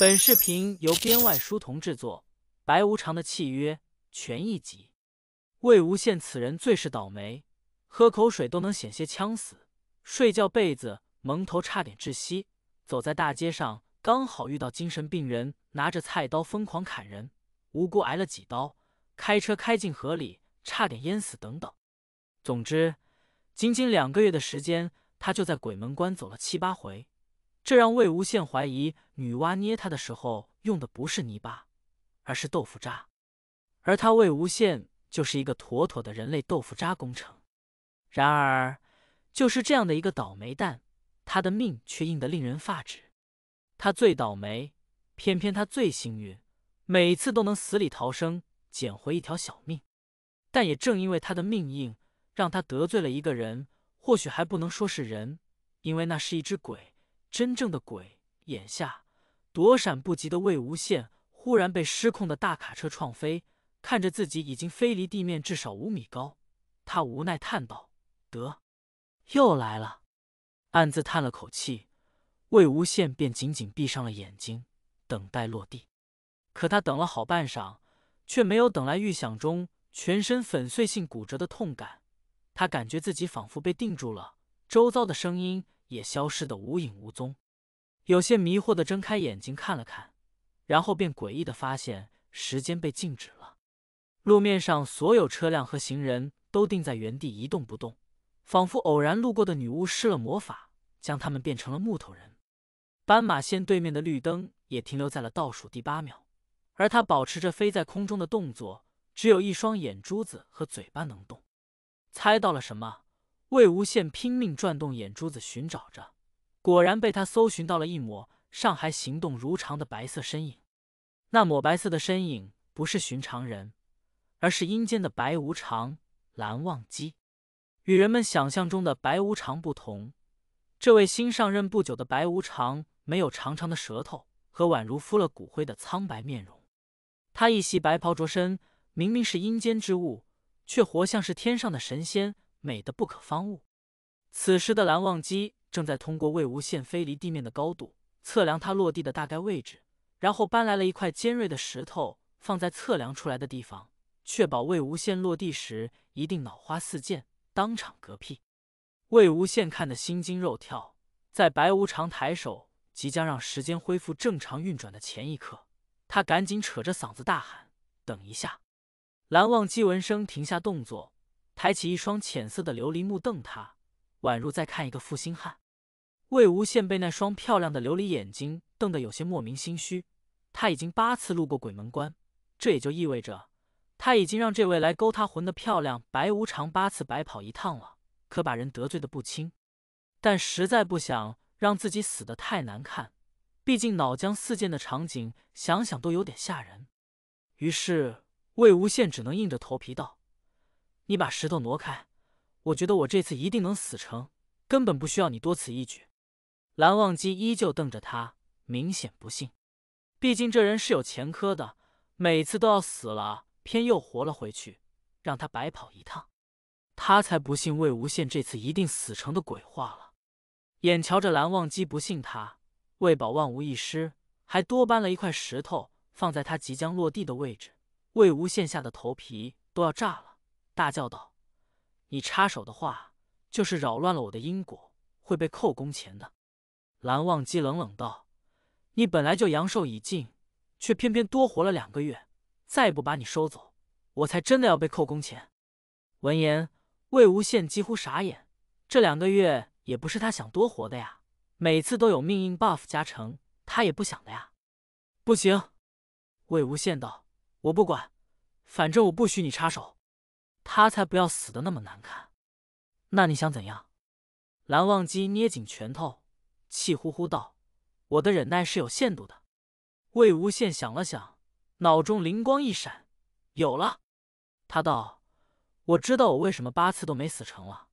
本视频由编外书童制作，《白无常的契约》全一集。魏无羡此人最是倒霉，喝口水都能险些呛死，睡觉被子蒙头差点窒息，走在大街上刚好遇到精神病人拿着菜刀疯狂砍人，无辜挨了几刀，开车开进河里差点淹死，等等。总之，仅仅两个月的时间，他就在鬼门关走了七八回。这让魏无羡怀疑女娲捏他的时候用的不是泥巴，而是豆腐渣，而他魏无羡就是一个妥妥的人类豆腐渣工程。然而，就是这样的一个倒霉蛋，他的命却硬得令人发指。他最倒霉，偏偏他最幸运，每次都能死里逃生，捡回一条小命。但也正因为他的命硬，让他得罪了一个人，或许还不能说是人，因为那是一只鬼。真正的鬼，眼下躲闪不及的魏无羡忽然被失控的大卡车撞飞，看着自己已经飞离地面至少五米高，他无奈叹道：“得，又来了。”暗自叹了口气，魏无羡便紧紧闭上了眼睛，等待落地。可他等了好半晌，却没有等来预想中全身粉碎性骨折的痛感。他感觉自己仿佛被定住了，周遭的声音。也消失得无影无踪，有些迷惑的睁开眼睛看了看，然后便诡异的发现时间被静止了。路面上所有车辆和行人都定在原地一动不动，仿佛偶然路过的女巫施了魔法，将他们变成了木头人。斑马线对面的绿灯也停留在了倒数第八秒，而他保持着飞在空中的动作，只有一双眼珠子和嘴巴能动。猜到了什么？魏无羡拼命转动眼珠子寻找着，果然被他搜寻到了一抹尚还行动如常的白色身影。那抹白色的身影不是寻常人，而是阴间的白无常蓝忘机。与人们想象中的白无常不同，这位新上任不久的白无常没有长长的舌头和宛如敷了骨灰的苍白面容，他一袭白袍着身，明明是阴间之物，却活像是天上的神仙。美得不可方物。此时的蓝忘机正在通过魏无羡飞离地面的高度，测量他落地的大概位置，然后搬来了一块尖锐的石头放在测量出来的地方，确保魏无羡落地时一定脑花四溅，当场嗝屁。魏无羡看得心惊肉跳，在白无常抬手即将让时间恢复正常运转的前一刻，他赶紧扯着嗓子大喊：“等一下！”蓝忘机闻声停下动作。抬起一双浅色的琉璃目瞪他，宛如在看一个负心汉。魏无羡被那双漂亮的琉璃眼睛瞪得有些莫名心虚。他已经八次路过鬼门关，这也就意味着他已经让这位来勾他魂的漂亮白无常八次白跑一趟了，可把人得罪的不轻。但实在不想让自己死得太难看，毕竟脑浆四溅的场景想想都有点吓人。于是魏无羡只能硬着头皮道。你把石头挪开，我觉得我这次一定能死成，根本不需要你多此一举。蓝忘机依旧瞪着他，明显不信。毕竟这人是有前科的，每次都要死了，偏又活了回去，让他白跑一趟，他才不信魏无羡这次一定死成的鬼话了。眼瞧着蓝忘机不信他，为保万无一失，还多搬了一块石头放在他即将落地的位置。魏无羡吓得头皮都要炸了。大叫道：“你插手的话，就是扰乱了我的因果，会被扣工钱的。”蓝忘机冷冷道：“你本来就阳寿已尽，却偏偏多活了两个月，再不把你收走，我才真的要被扣工钱。”闻言，魏无羡几乎傻眼。这两个月也不是他想多活的呀，每次都有命运 buff 加成，他也不想的呀。不行，魏无羡道：“我不管，反正我不许你插手。”他才不要死的那么难看！那你想怎样？蓝忘机捏紧拳头，气呼呼道：“我的忍耐是有限度的。”魏无羡想了想，脑中灵光一闪，有了。他道：“我知道我为什么八次都没死成了，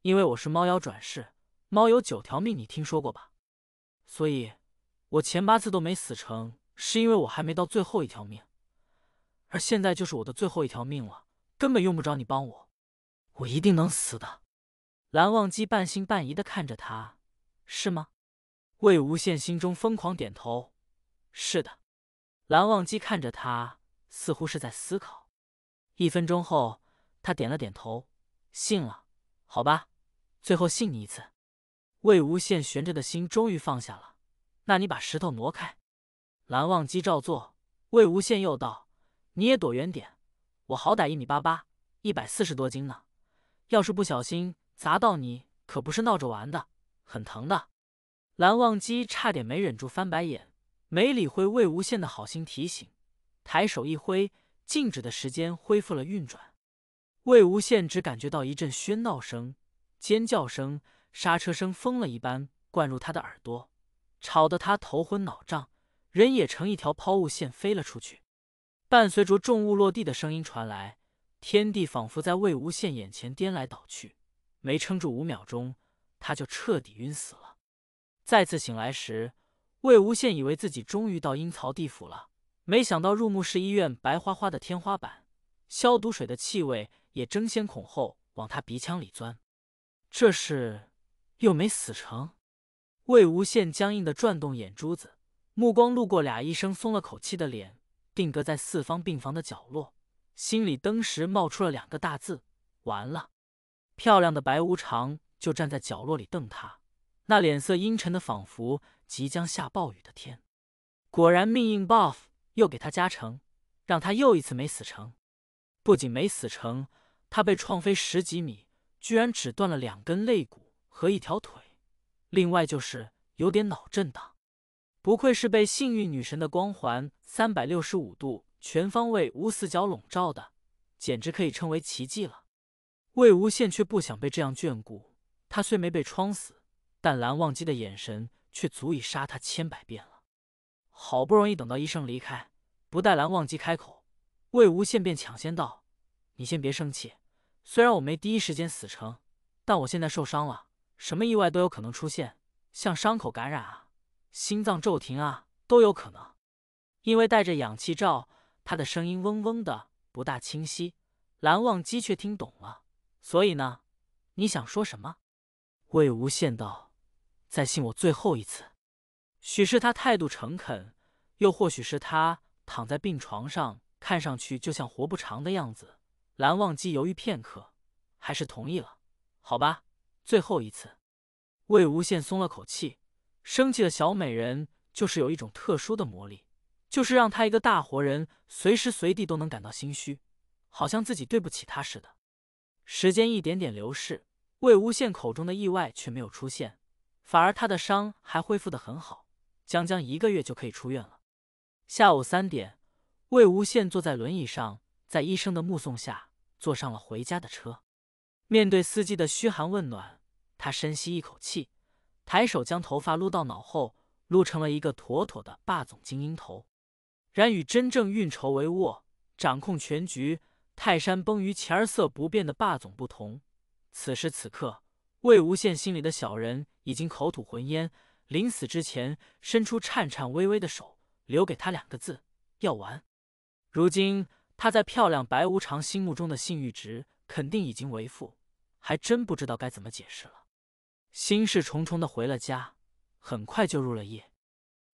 因为我是猫妖转世，猫有九条命，你听说过吧？所以，我前八次都没死成，是因为我还没到最后一条命，而现在就是我的最后一条命了。”根本用不着你帮我，我一定能死的。蓝忘机半信半疑的看着他，是吗？魏无羡心中疯狂点头，是的。蓝忘机看着他，似乎是在思考。一分钟后，他点了点头，信了。好吧，最后信你一次。魏无羡悬着的心终于放下了。那你把石头挪开。蓝忘机照做。魏无羡又道：“你也躲远点。”我好歹一米八八，一百四十多斤呢，要是不小心砸到你，可不是闹着玩的，很疼的。蓝忘机差点没忍住翻白眼，没理会魏无羡的好心提醒，抬手一挥，静止的时间恢复了运转。魏无羡只感觉到一阵喧闹声、尖叫声、刹车声，疯了一般灌入他的耳朵，吵得他头昏脑胀，人也成一条抛物线飞了出去。伴随着重物落地的声音传来，天地仿佛在魏无羡眼前颠来倒去，没撑住五秒钟，他就彻底晕死了。再次醒来时，魏无羡以为自己终于到阴曹地府了，没想到入墓室医院白花花的天花板，消毒水的气味也争先恐后往他鼻腔里钻。这是又没死成？魏无羡僵硬的转动眼珠子，目光路过俩医生松了口气的脸。定格在四方病房的角落，心里登时冒出了两个大字：完了！漂亮的白无常就站在角落里瞪他，那脸色阴沉的仿佛即将下暴雨的天。果然，命硬 buff 又给他加成，让他又一次没死成。不仅没死成，他被撞飞十几米，居然只断了两根肋骨和一条腿，另外就是有点脑震荡。不愧是被幸运女神的光环三百六十五度全方位无死角笼罩的，简直可以称为奇迹了。魏无羡却不想被这样眷顾，他虽没被创死，但蓝忘机的眼神却足以杀他千百遍了。好不容易等到医生离开，不待蓝忘机开口，魏无羡便抢先道：“你先别生气，虽然我没第一时间死成，但我现在受伤了，什么意外都有可能出现，像伤口感染啊。”心脏骤停啊，都有可能。因为戴着氧气罩，他的声音嗡嗡的，不大清晰。蓝忘机却听懂了。所以呢，你想说什么？魏无羡道：“再信我最后一次。”许是他态度诚恳，又或许是他躺在病床上，看上去就像活不长的样子。蓝忘机犹豫片刻，还是同意了。好吧，最后一次。魏无羡松了口气。生气的小美人就是有一种特殊的魔力，就是让他一个大活人随时随地都能感到心虚，好像自己对不起她似的。时间一点点流逝，魏无羡口中的意外却没有出现，反而他的伤还恢复得很好，将将一个月就可以出院了。下午三点，魏无羡坐在轮椅上，在医生的目送下坐上了回家的车。面对司机的嘘寒问暖，他深吸一口气。抬手将头发撸到脑后，撸成了一个妥妥的霸总精英头。然与真正运筹帷幄、掌控全局、泰山崩于前而色不变的霸总不同，此时此刻，魏无羡心里的小人已经口吐魂烟，临死之前伸出颤颤巍巍的手，留给他两个字：要完。如今他在漂亮白无常心目中的信誉值肯定已经为负，还真不知道该怎么解释了。心事重重的回了家，很快就入了夜。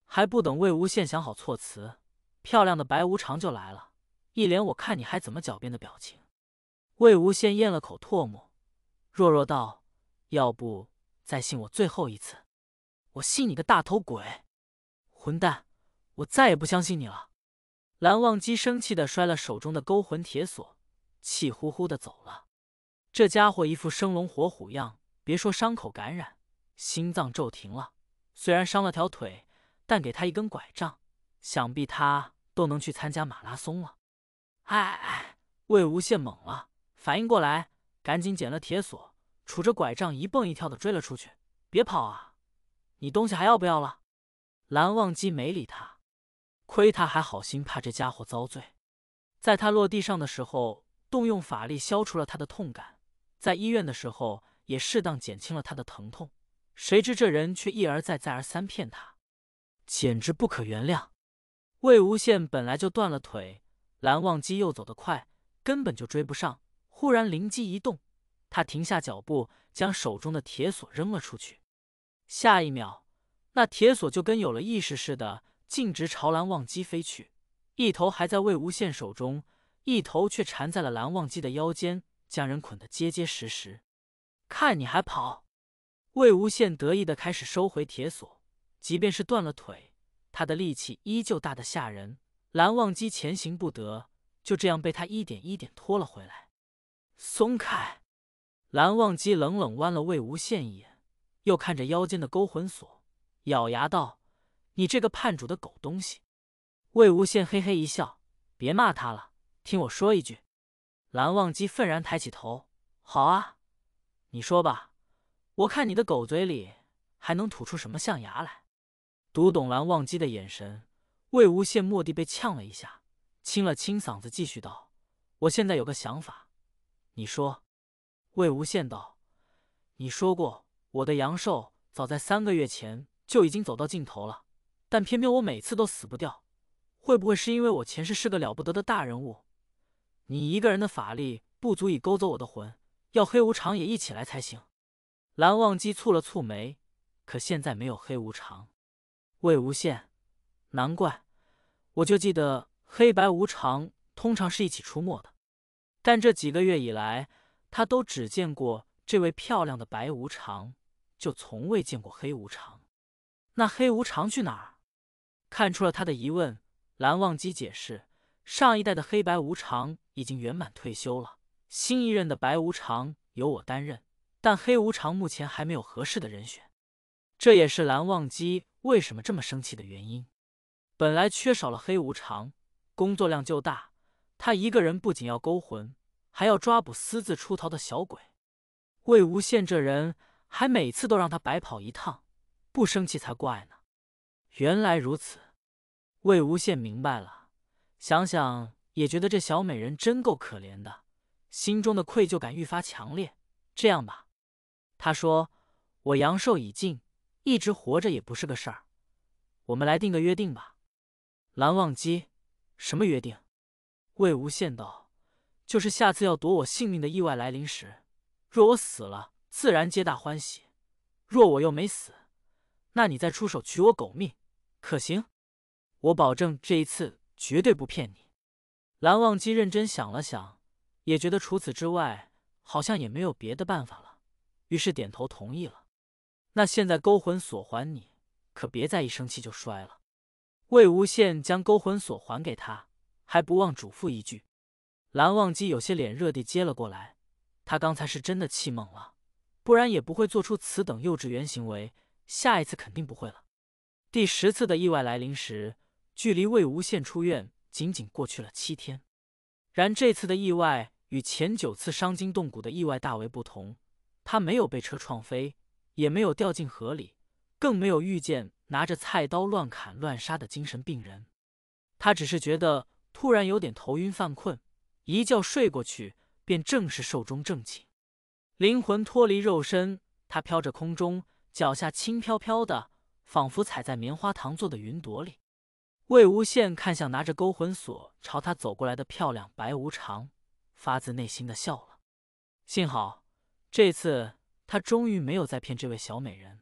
还不等魏无羡想好措辞，漂亮的白无常就来了，一脸“我看你还怎么狡辩”的表情。魏无羡咽了口唾沫，弱弱道：“要不再信我最后一次？”“我信你个大头鬼！混蛋！我再也不相信你了！”蓝忘机生气的摔了手中的勾魂铁锁，气呼呼的走了。这家伙一副生龙活虎样。别说伤口感染，心脏骤停了。虽然伤了条腿，但给他一根拐杖，想必他都能去参加马拉松了。哎哎，魏无羡懵了，反应过来，赶紧捡了铁锁，杵着拐杖一蹦一跳的追了出去。别跑啊！你东西还要不要了？蓝忘机没理他，亏他还好心怕这家伙遭罪。在他落地上的时候，动用法力消除了他的痛感。在医院的时候。也适当减轻了他的疼痛。谁知这人却一而再再而三骗他，简直不可原谅。魏无羡本来就断了腿，蓝忘机又走得快，根本就追不上。忽然灵机一动，他停下脚步，将手中的铁锁扔了出去。下一秒，那铁锁就跟有了意识似的，径直朝蓝忘机飞去，一头还在魏无羡手中，一头却缠在了蓝忘机的腰间，将人捆得结结实实。看你还跑！魏无羡得意的开始收回铁索，即便是断了腿，他的力气依旧大的吓人。蓝忘机前行不得，就这样被他一点一点拖了回来。松开！蓝忘机冷冷弯了魏无羡一眼，又看着腰间的勾魂锁，咬牙道：“你这个叛主的狗东西！”魏无羡嘿嘿一笑：“别骂他了，听我说一句。”蓝忘机愤然抬起头：“好啊！”你说吧，我看你的狗嘴里还能吐出什么象牙来？读懂蓝忘机的眼神，魏无羡蓦地被呛了一下，清了清嗓子，继续道：“我现在有个想法，你说。”魏无羡道：“你说过，我的阳寿早在三个月前就已经走到尽头了，但偏偏我每次都死不掉，会不会是因为我前世是个了不得的大人物？你一个人的法力不足以勾走我的魂？”要黑无常也一起来才行。蓝忘机蹙了蹙眉，可现在没有黑无常。魏无羡，难怪，我就记得黑白无常通常是一起出没的，但这几个月以来，他都只见过这位漂亮的白无常，就从未见过黑无常。那黑无常去哪儿？看出了他的疑问，蓝忘机解释：上一代的黑白无常已经圆满退休了。新一任的白无常由我担任，但黑无常目前还没有合适的人选，这也是蓝忘机为什么这么生气的原因。本来缺少了黑无常，工作量就大，他一个人不仅要勾魂，还要抓捕私自出逃的小鬼。魏无羡这人还每次都让他白跑一趟，不生气才怪呢。原来如此，魏无羡明白了，想想也觉得这小美人真够可怜的。心中的愧疚感愈发强烈。这样吧，他说：“我阳寿已尽，一直活着也不是个事儿。我们来定个约定吧。”蓝忘机，什么约定？魏无羡道：“就是下次要夺我性命的意外来临时，若我死了，自然皆大欢喜；若我又没死，那你再出手取我狗命，可行？我保证这一次绝对不骗你。”蓝忘机认真想了想。也觉得除此之外，好像也没有别的办法了，于是点头同意了。那现在勾魂锁还你，可别再一生气就摔了。魏无羡将勾魂锁还给他，还不忘嘱咐一句。蓝忘机有些脸热地接了过来，他刚才是真的气懵了，不然也不会做出此等幼稚园行为。下一次肯定不会了。第十次的意外来临时，距离魏无羡出院仅仅过去了七天，然这次的意外。与前九次伤筋动骨的意外大为不同，他没有被车撞飞，也没有掉进河里，更没有遇见拿着菜刀乱砍乱杀的精神病人。他只是觉得突然有点头晕犯困，一觉睡过去，便正是寿终正寝，灵魂脱离肉身，他飘着空中，脚下轻飘飘的，仿佛踩在棉花糖做的云朵里。魏无羡看向拿着勾魂锁朝他走过来的漂亮白无常。发自内心的笑了。幸好这次他终于没有再骗这位小美人。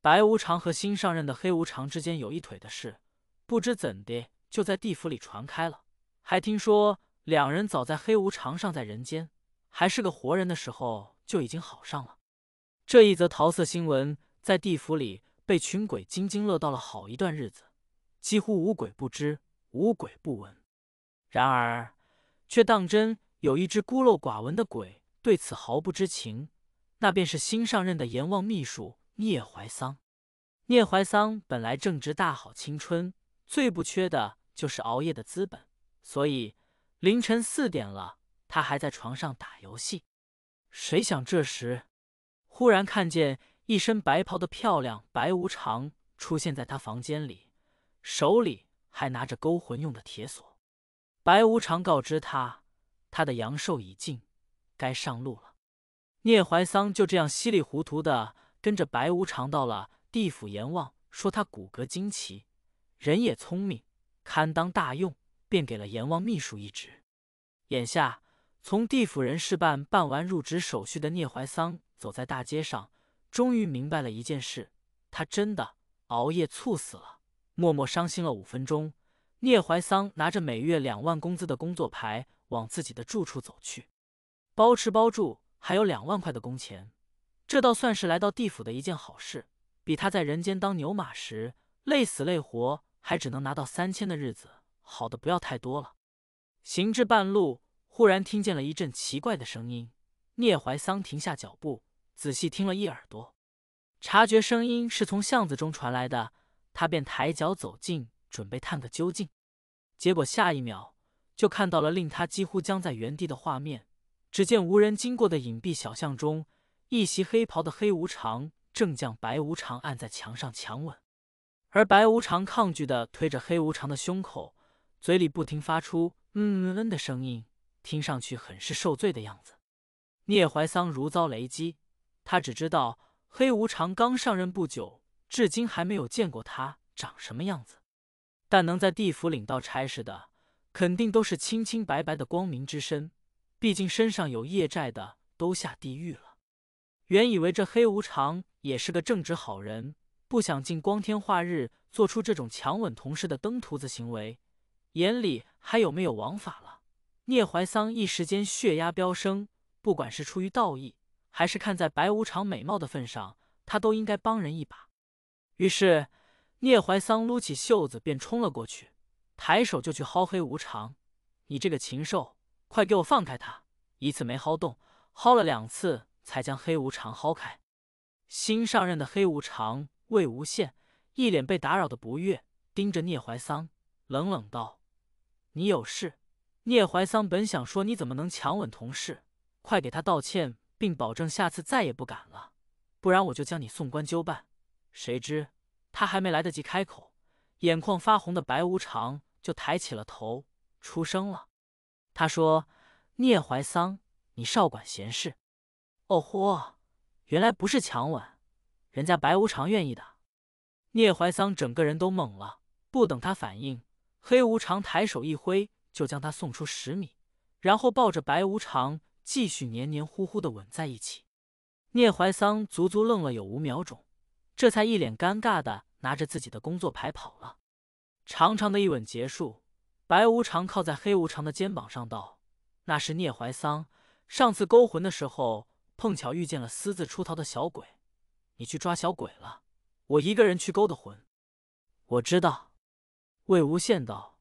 白无常和新上任的黑无常之间有一腿的事，不知怎的就在地府里传开了，还听说两人早在黑无常尚在人间，还是个活人的时候就已经好上了。这一则桃色新闻在地府里被群鬼津津乐道了好一段日子，几乎无鬼不知，无鬼不闻。然而，却当真。有一只孤陋寡闻的鬼对此毫不知情，那便是新上任的阎王秘书聂怀桑。聂怀桑本来正值大好青春，最不缺的就是熬夜的资本，所以凌晨四点了，他还在床上打游戏。谁想这时忽然看见一身白袍的漂亮白无常出现在他房间里，手里还拿着勾魂用的铁锁。白无常告知他。他的阳寿已尽，该上路了。聂怀桑就这样稀里糊涂的跟着白无常到了地府，阎王说他骨骼惊奇，人也聪明，堪当大用，便给了阎王秘书一职。眼下，从地府人事办办完入职手续的聂怀桑走在大街上，终于明白了一件事：他真的熬夜猝死了。默默伤心了五分钟，聂怀桑拿着每月两万工资的工作牌。往自己的住处走去，包吃包住，还有两万块的工钱，这倒算是来到地府的一件好事，比他在人间当牛马时累死累活还只能拿到三千的日子，好的不要太多了。行至半路，忽然听见了一阵奇怪的声音，聂怀桑停下脚步，仔细听了一耳朵，察觉声音是从巷子中传来的，他便抬脚走近，准备探个究竟，结果下一秒。就看到了令他几乎僵在原地的画面。只见无人经过的隐蔽小巷中，一袭黑袍的黑无常正将白无常按在墙上强吻，而白无常抗拒的推着黑无常的胸口，嘴里不停发出“嗯嗯嗯”的声音，听上去很是受罪的样子。聂怀桑如遭雷击，他只知道黑无常刚上任不久，至今还没有见过他长什么样子，但能在地府领到差事的。肯定都是清清白白的光明之身，毕竟身上有业债的都下地狱了。原以为这黑无常也是个正直好人，不想竟光天化日做出这种强吻同事的登徒子行为，眼里还有没有王法了？聂怀桑一时间血压飙升，不管是出于道义，还是看在白无常美貌的份上，他都应该帮人一把。于是，聂怀桑撸起袖子便冲了过去。抬手就去薅黑无常，你这个禽兽，快给我放开他！一次没薅动，薅了两次才将黑无常薅开。新上任的黑无常魏无羡一脸被打扰的不悦，盯着聂怀桑冷冷道：“你有事？”聂怀桑本想说：“你怎么能强吻同事？快给他道歉，并保证下次再也不敢了，不然我就将你送官纠办。”谁知他还没来得及开口，眼眶发红的白无常。就抬起了头，出声了。他说：“聂怀桑，你少管闲事。”哦豁，原来不是强吻，人家白无常愿意的。聂怀桑整个人都懵了，不等他反应，黑无常抬手一挥，就将他送出十米，然后抱着白无常继续黏黏糊糊的吻在一起。聂怀桑足足愣了有五秒钟，这才一脸尴尬的拿着自己的工作牌跑了。长长的一吻结束，白无常靠在黑无常的肩膀上道：“那是聂怀桑，上次勾魂的时候碰巧遇见了私自出逃的小鬼，你去抓小鬼了，我一个人去勾的魂。”我知道，魏无羡道：“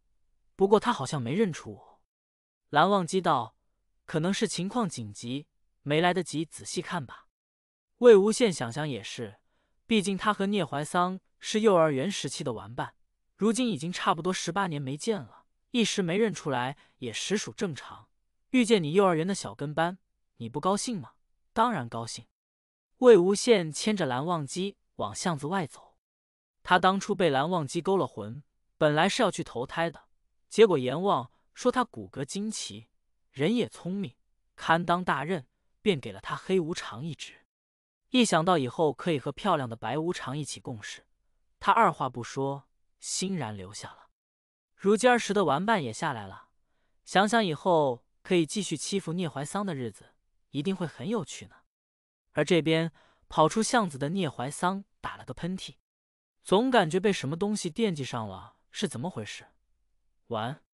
不过他好像没认出我。”蓝忘机道：“可能是情况紧急，没来得及仔细看吧。”魏无羡想想也是，毕竟他和聂怀桑是幼儿园时期的玩伴。如今已经差不多十八年没见了，一时没认出来也实属正常。遇见你幼儿园的小跟班，你不高兴吗？当然高兴。魏无羡牵着蓝忘机往巷子外走，他当初被蓝忘机勾了魂，本来是要去投胎的，结果阎王说他骨骼惊奇，人也聪明，堪当大任，便给了他黑无常一职。一想到以后可以和漂亮的白无常一起共事，他二话不说。欣然留下了，如今儿时的玩伴也下来了。想想以后可以继续欺负聂怀桑的日子，一定会很有趣呢。而这边跑出巷子的聂怀桑打了个喷嚏，总感觉被什么东西惦记上了，是怎么回事？完。